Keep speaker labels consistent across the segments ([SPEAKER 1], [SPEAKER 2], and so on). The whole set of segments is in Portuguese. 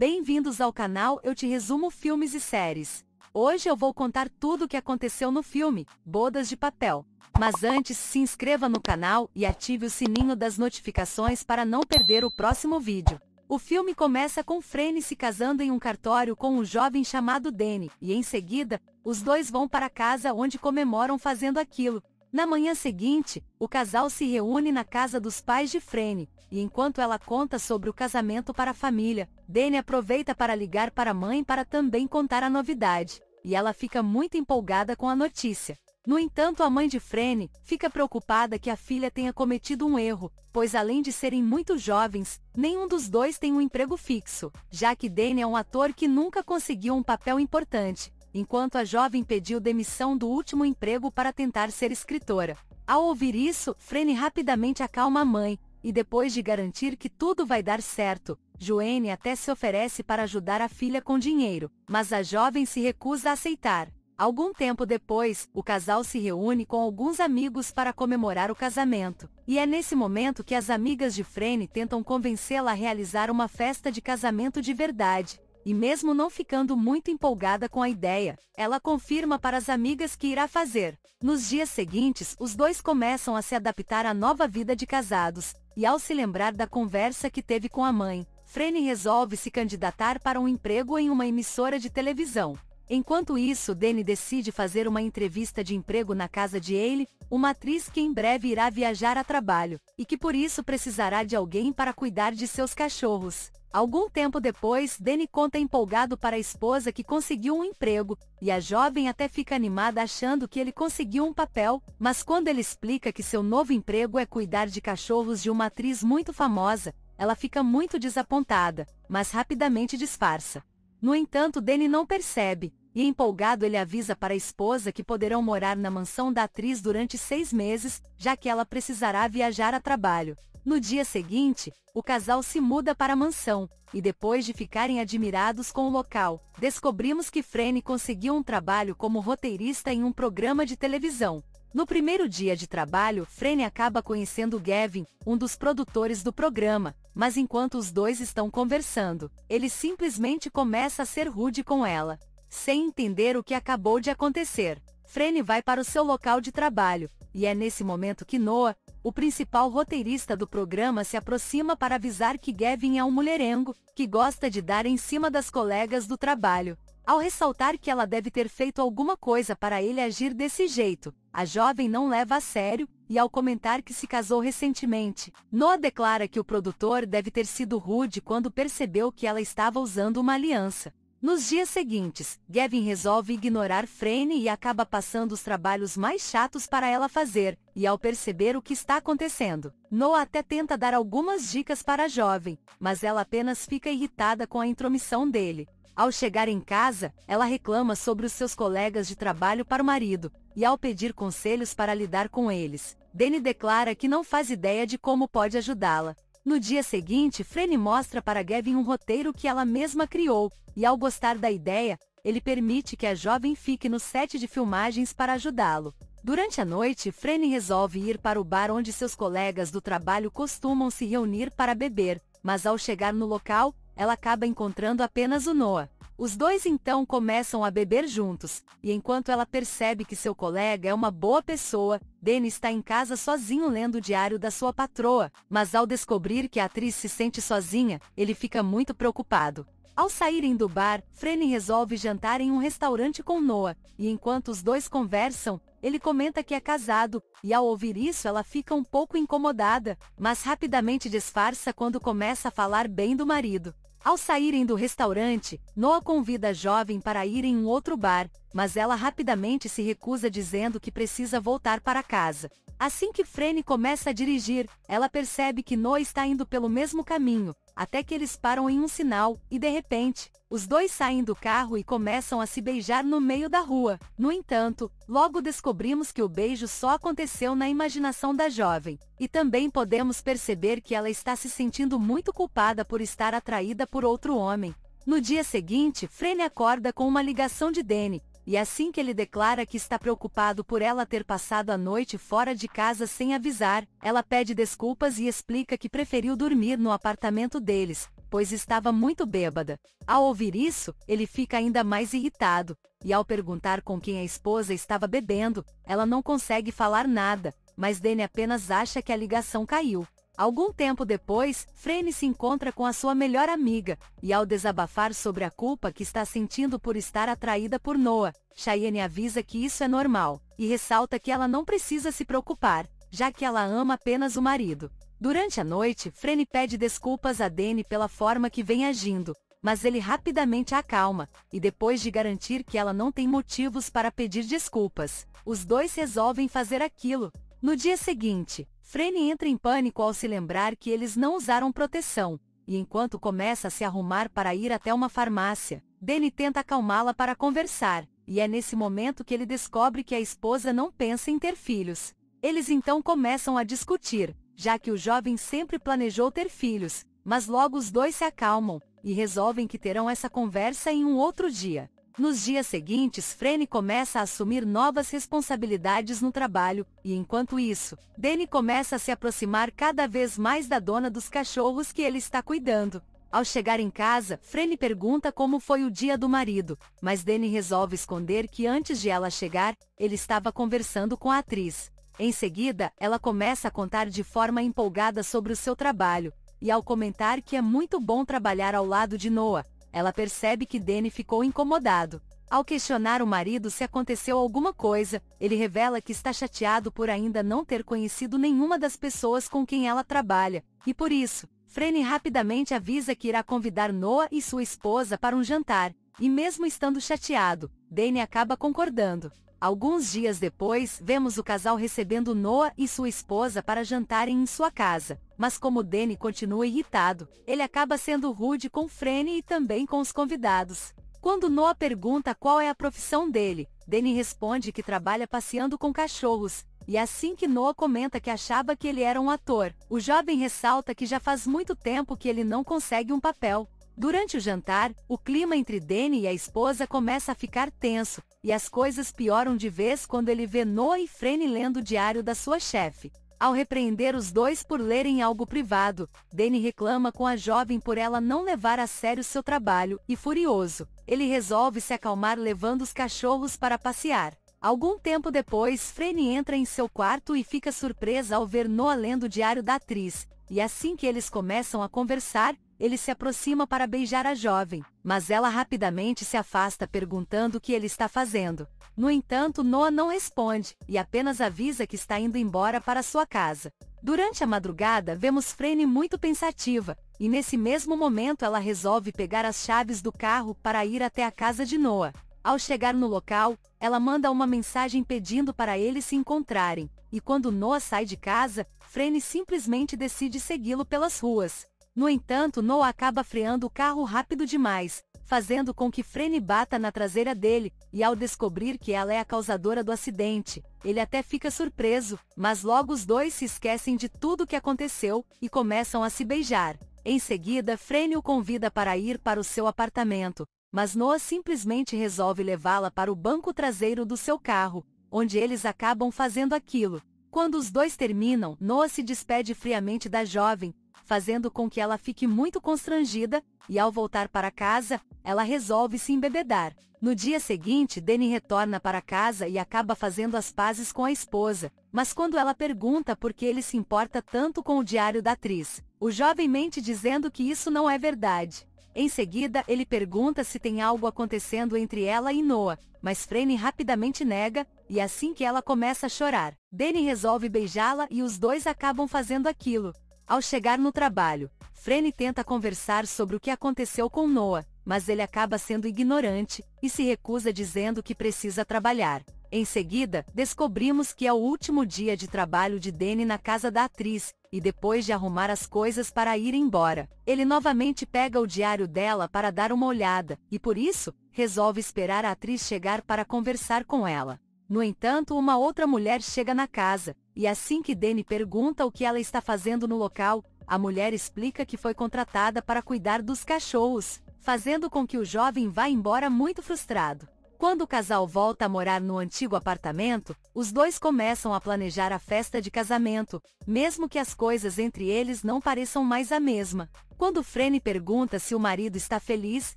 [SPEAKER 1] Bem-vindos ao canal Eu Te Resumo Filmes e Séries. Hoje eu vou contar tudo o que aconteceu no filme, Bodas de Papel. Mas antes, se inscreva no canal e ative o sininho das notificações para não perder o próximo vídeo. O filme começa com Frene se casando em um cartório com um jovem chamado Danny, e em seguida, os dois vão para casa onde comemoram fazendo aquilo na manhã seguinte, o casal se reúne na casa dos pais de Frene, e enquanto ela conta sobre o casamento para a família, Dane aproveita para ligar para a mãe para também contar a novidade, e ela fica muito empolgada com a notícia. No entanto, a mãe de Frene fica preocupada que a filha tenha cometido um erro, pois além de serem muito jovens, nenhum dos dois tem um emprego fixo, já que Dane é um ator que nunca conseguiu um papel importante, enquanto a jovem pediu demissão do último emprego para tentar ser escritora. Ao ouvir isso, Frene rapidamente acalma a mãe, e depois de garantir que tudo vai dar certo, Joene até se oferece para ajudar a filha com dinheiro, mas a jovem se recusa a aceitar. Algum tempo depois, o casal se reúne com alguns amigos para comemorar o casamento. E é nesse momento que as amigas de Frene tentam convencê-la a realizar uma festa de casamento de verdade. E mesmo não ficando muito empolgada com a ideia, ela confirma para as amigas que irá fazer. Nos dias seguintes, os dois começam a se adaptar à nova vida de casados, e ao se lembrar da conversa que teve com a mãe, Frene resolve se candidatar para um emprego em uma emissora de televisão. Enquanto isso, Danny decide fazer uma entrevista de emprego na casa de Ailey, uma atriz que em breve irá viajar a trabalho, e que por isso precisará de alguém para cuidar de seus cachorros. Algum tempo depois, Danny conta empolgado para a esposa que conseguiu um emprego, e a jovem até fica animada achando que ele conseguiu um papel, mas quando ele explica que seu novo emprego é cuidar de cachorros de uma atriz muito famosa, ela fica muito desapontada, mas rapidamente disfarça. No entanto, Danny não percebe, e empolgado ele avisa para a esposa que poderão morar na mansão da atriz durante seis meses, já que ela precisará viajar a trabalho. No dia seguinte, o casal se muda para a mansão, e depois de ficarem admirados com o local, descobrimos que Frene conseguiu um trabalho como roteirista em um programa de televisão. No primeiro dia de trabalho, Frene acaba conhecendo Gavin, um dos produtores do programa, mas enquanto os dois estão conversando, ele simplesmente começa a ser rude com ela. Sem entender o que acabou de acontecer, Frene vai para o seu local de trabalho, e é nesse momento que Noah, o principal roteirista do programa se aproxima para avisar que Gavin é um mulherengo, que gosta de dar em cima das colegas do trabalho. Ao ressaltar que ela deve ter feito alguma coisa para ele agir desse jeito, a jovem não leva a sério, e ao comentar que se casou recentemente, Noah declara que o produtor deve ter sido rude quando percebeu que ela estava usando uma aliança. Nos dias seguintes, Gavin resolve ignorar Frene e acaba passando os trabalhos mais chatos para ela fazer, e ao perceber o que está acontecendo, Noah até tenta dar algumas dicas para a jovem, mas ela apenas fica irritada com a intromissão dele. Ao chegar em casa, ela reclama sobre os seus colegas de trabalho para o marido, e ao pedir conselhos para lidar com eles, Danny declara que não faz ideia de como pode ajudá-la. No dia seguinte, Frene mostra para Gavin um roteiro que ela mesma criou, e ao gostar da ideia, ele permite que a jovem fique no set de filmagens para ajudá-lo. Durante a noite, Frene resolve ir para o bar onde seus colegas do trabalho costumam se reunir para beber, mas ao chegar no local, ela acaba encontrando apenas o Noah. Os dois então começam a beber juntos, e enquanto ela percebe que seu colega é uma boa pessoa, Danny está em casa sozinho lendo o diário da sua patroa, mas ao descobrir que a atriz se sente sozinha, ele fica muito preocupado. Ao saírem do bar, Frene resolve jantar em um restaurante com Noah, e enquanto os dois conversam, ele comenta que é casado, e ao ouvir isso ela fica um pouco incomodada, mas rapidamente disfarça quando começa a falar bem do marido. Ao saírem do restaurante, Noah convida a jovem para ir em um outro bar, mas ela rapidamente se recusa dizendo que precisa voltar para casa. Assim que Frene começa a dirigir, ela percebe que Noah está indo pelo mesmo caminho, até que eles param em um sinal, e de repente, os dois saem do carro e começam a se beijar no meio da rua. No entanto, logo descobrimos que o beijo só aconteceu na imaginação da jovem, e também podemos perceber que ela está se sentindo muito culpada por estar atraída por outro homem. No dia seguinte, Frene acorda com uma ligação de Danny, e assim que ele declara que está preocupado por ela ter passado a noite fora de casa sem avisar, ela pede desculpas e explica que preferiu dormir no apartamento deles, pois estava muito bêbada. Ao ouvir isso, ele fica ainda mais irritado, e ao perguntar com quem a esposa estava bebendo, ela não consegue falar nada, mas Danny apenas acha que a ligação caiu. Algum tempo depois, Frene se encontra com a sua melhor amiga, e ao desabafar sobre a culpa que está sentindo por estar atraída por Noah, Cheyenne avisa que isso é normal, e ressalta que ela não precisa se preocupar, já que ela ama apenas o marido. Durante a noite, Frene pede desculpas a Danny pela forma que vem agindo, mas ele rapidamente a acalma, e depois de garantir que ela não tem motivos para pedir desculpas, os dois resolvem fazer aquilo. No dia seguinte, Frene entra em pânico ao se lembrar que eles não usaram proteção, e enquanto começa a se arrumar para ir até uma farmácia, Danny tenta acalmá-la para conversar, e é nesse momento que ele descobre que a esposa não pensa em ter filhos. Eles então começam a discutir, já que o jovem sempre planejou ter filhos, mas logo os dois se acalmam, e resolvem que terão essa conversa em um outro dia. Nos dias seguintes Frene começa a assumir novas responsabilidades no trabalho, e enquanto isso, Danny começa a se aproximar cada vez mais da dona dos cachorros que ele está cuidando. Ao chegar em casa, Frene pergunta como foi o dia do marido, mas Danny resolve esconder que antes de ela chegar, ele estava conversando com a atriz. Em seguida, ela começa a contar de forma empolgada sobre o seu trabalho, e ao comentar que é muito bom trabalhar ao lado de Noah, ela percebe que Danny ficou incomodado. Ao questionar o marido se aconteceu alguma coisa, ele revela que está chateado por ainda não ter conhecido nenhuma das pessoas com quem ela trabalha, e por isso, Frene rapidamente avisa que irá convidar Noah e sua esposa para um jantar, e mesmo estando chateado, Dane acaba concordando. Alguns dias depois, vemos o casal recebendo Noah e sua esposa para jantarem em sua casa. Mas como Danny continua irritado, ele acaba sendo rude com Franny e também com os convidados. Quando Noah pergunta qual é a profissão dele, Danny responde que trabalha passeando com cachorros, e é assim que Noah comenta que achava que ele era um ator, o jovem ressalta que já faz muito tempo que ele não consegue um papel, Durante o jantar, o clima entre Danny e a esposa começa a ficar tenso, e as coisas pioram de vez quando ele vê Noah e Frene lendo o diário da sua chefe. Ao repreender os dois por lerem algo privado, Danny reclama com a jovem por ela não levar a sério seu trabalho, e furioso, ele resolve se acalmar levando os cachorros para passear. Algum tempo depois, Frene entra em seu quarto e fica surpresa ao ver Noah lendo o diário da atriz, e assim que eles começam a conversar, ele se aproxima para beijar a jovem, mas ela rapidamente se afasta perguntando o que ele está fazendo. No entanto, Noah não responde, e apenas avisa que está indo embora para sua casa. Durante a madrugada, vemos Frene muito pensativa, e nesse mesmo momento ela resolve pegar as chaves do carro para ir até a casa de Noah. Ao chegar no local, ela manda uma mensagem pedindo para eles se encontrarem, e quando Noah sai de casa, Frene simplesmente decide segui-lo pelas ruas. No entanto Noah acaba freando o carro rápido demais, fazendo com que Frene bata na traseira dele, e ao descobrir que ela é a causadora do acidente, ele até fica surpreso, mas logo os dois se esquecem de tudo o que aconteceu, e começam a se beijar. Em seguida Frene o convida para ir para o seu apartamento, mas Noah simplesmente resolve levá-la para o banco traseiro do seu carro, onde eles acabam fazendo aquilo. Quando os dois terminam, Noah se despede friamente da jovem, fazendo com que ela fique muito constrangida, e ao voltar para casa, ela resolve se embebedar. No dia seguinte, Danny retorna para casa e acaba fazendo as pazes com a esposa, mas quando ela pergunta por que ele se importa tanto com o diário da atriz, o jovem mente dizendo que isso não é verdade. Em seguida, ele pergunta se tem algo acontecendo entre ela e Noah, mas Frene rapidamente nega, e é assim que ela começa a chorar, Danny resolve beijá-la e os dois acabam fazendo aquilo. Ao chegar no trabalho, Frene tenta conversar sobre o que aconteceu com Noah, mas ele acaba sendo ignorante, e se recusa dizendo que precisa trabalhar. Em seguida, descobrimos que é o último dia de trabalho de Danny na casa da atriz, e depois de arrumar as coisas para ir embora, ele novamente pega o diário dela para dar uma olhada, e por isso, resolve esperar a atriz chegar para conversar com ela. No entanto, uma outra mulher chega na casa, e assim que Danny pergunta o que ela está fazendo no local, a mulher explica que foi contratada para cuidar dos cachorros, fazendo com que o jovem vá embora muito frustrado. Quando o casal volta a morar no antigo apartamento, os dois começam a planejar a festa de casamento, mesmo que as coisas entre eles não pareçam mais a mesma. Quando Frene pergunta se o marido está feliz,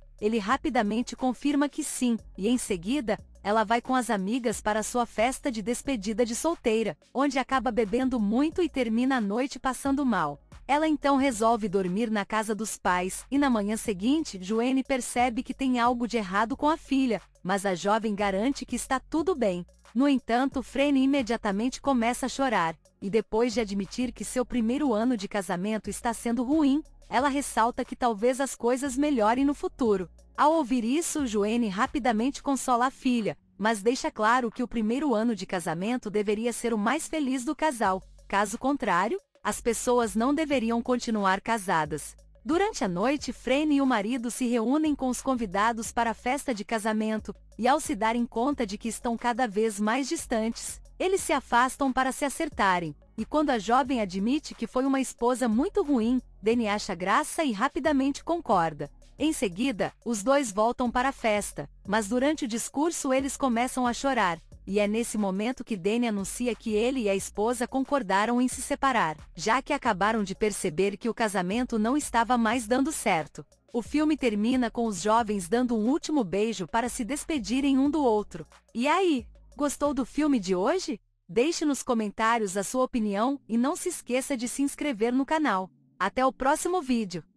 [SPEAKER 1] ele rapidamente confirma que sim, e em seguida, ela vai com as amigas para sua festa de despedida de solteira, onde acaba bebendo muito e termina a noite passando mal. Ela então resolve dormir na casa dos pais, e na manhã seguinte, Joanne percebe que tem algo de errado com a filha, mas a jovem garante que está tudo bem. No entanto, Frene imediatamente começa a chorar, e depois de admitir que seu primeiro ano de casamento está sendo ruim, ela ressalta que talvez as coisas melhorem no futuro. Ao ouvir isso, Joene rapidamente consola a filha, mas deixa claro que o primeiro ano de casamento deveria ser o mais feliz do casal. Caso contrário, as pessoas não deveriam continuar casadas. Durante a noite, Frene e o marido se reúnem com os convidados para a festa de casamento, e ao se darem conta de que estão cada vez mais distantes, eles se afastam para se acertarem, e quando a jovem admite que foi uma esposa muito ruim, Danny acha graça e rapidamente concorda. Em seguida, os dois voltam para a festa, mas durante o discurso eles começam a chorar, e é nesse momento que Danny anuncia que ele e a esposa concordaram em se separar, já que acabaram de perceber que o casamento não estava mais dando certo. O filme termina com os jovens dando um último beijo para se despedirem um do outro. E aí, Gostou do filme de hoje? Deixe nos comentários a sua opinião e não se esqueça de se inscrever no canal. Até o próximo vídeo!